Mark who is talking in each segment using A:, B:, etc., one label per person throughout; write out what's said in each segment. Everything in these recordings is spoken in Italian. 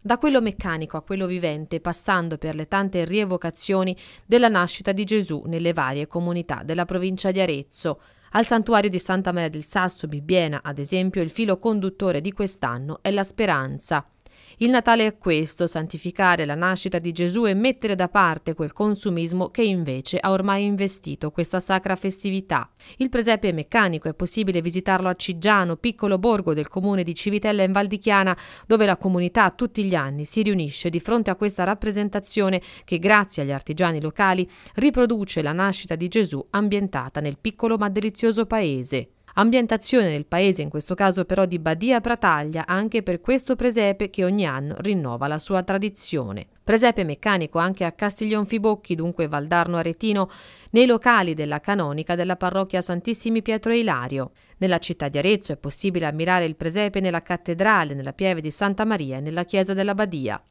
A: Da quello meccanico a quello vivente, passando per le tante rievocazioni della nascita di Gesù nelle varie comunità della provincia di Arezzo, al santuario di Santa Maria del Sasso Bibbiena, ad esempio, il filo conduttore di quest'anno è la speranza. Il Natale è questo, santificare la nascita di Gesù e mettere da parte quel consumismo che invece ha ormai investito questa sacra festività. Il presepe è meccanico, è possibile visitarlo a Ciggiano, piccolo borgo del comune di Civitella in Val di Chiana, dove la comunità tutti gli anni si riunisce di fronte a questa rappresentazione che grazie agli artigiani locali riproduce la nascita di Gesù ambientata nel piccolo ma delizioso paese. Ambientazione del paese, in questo caso però di Badia Prataglia, anche per questo presepe che ogni anno rinnova la sua tradizione. Presepe meccanico anche a Castiglionfibocchi, dunque Valdarno Aretino, nei locali della canonica della parrocchia Santissimi Pietro e Ilario. Nella città di Arezzo è possibile ammirare il presepe nella cattedrale, nella pieve di Santa Maria e nella chiesa della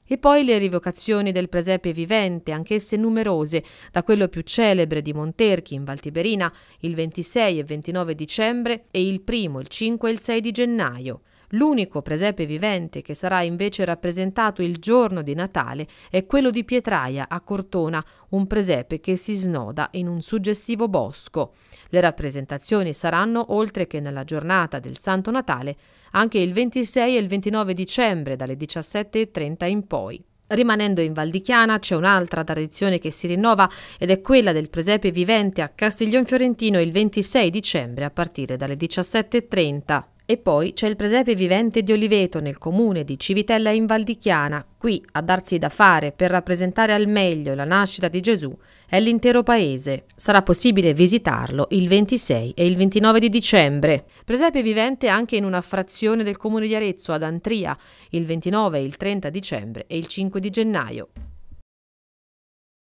A: E poi le rivocazioni del presepe vivente, anch'esse numerose, da quello più celebre di Monterchi in Valtiberina il 26 e 29 dicembre e il primo, il 5 e il 6 di gennaio. L'unico presepe vivente che sarà invece rappresentato il giorno di Natale è quello di Pietraia a Cortona, un presepe che si snoda in un suggestivo bosco. Le rappresentazioni saranno, oltre che nella giornata del Santo Natale, anche il 26 e il 29 dicembre dalle 17.30 in poi. Rimanendo in Val di Chiana c'è un'altra tradizione che si rinnova ed è quella del presepe vivente a Castiglion Fiorentino il 26 dicembre a partire dalle 17.30. E poi c'è il presepe vivente di Oliveto nel comune di Civitella in Valdichiana. Qui a darsi da fare per rappresentare al meglio la nascita di Gesù è l'intero paese. Sarà possibile visitarlo il 26 e il 29 di dicembre. Presepe vivente anche in una frazione del comune di Arezzo ad Antria il 29 e il 30 dicembre e il 5 di gennaio.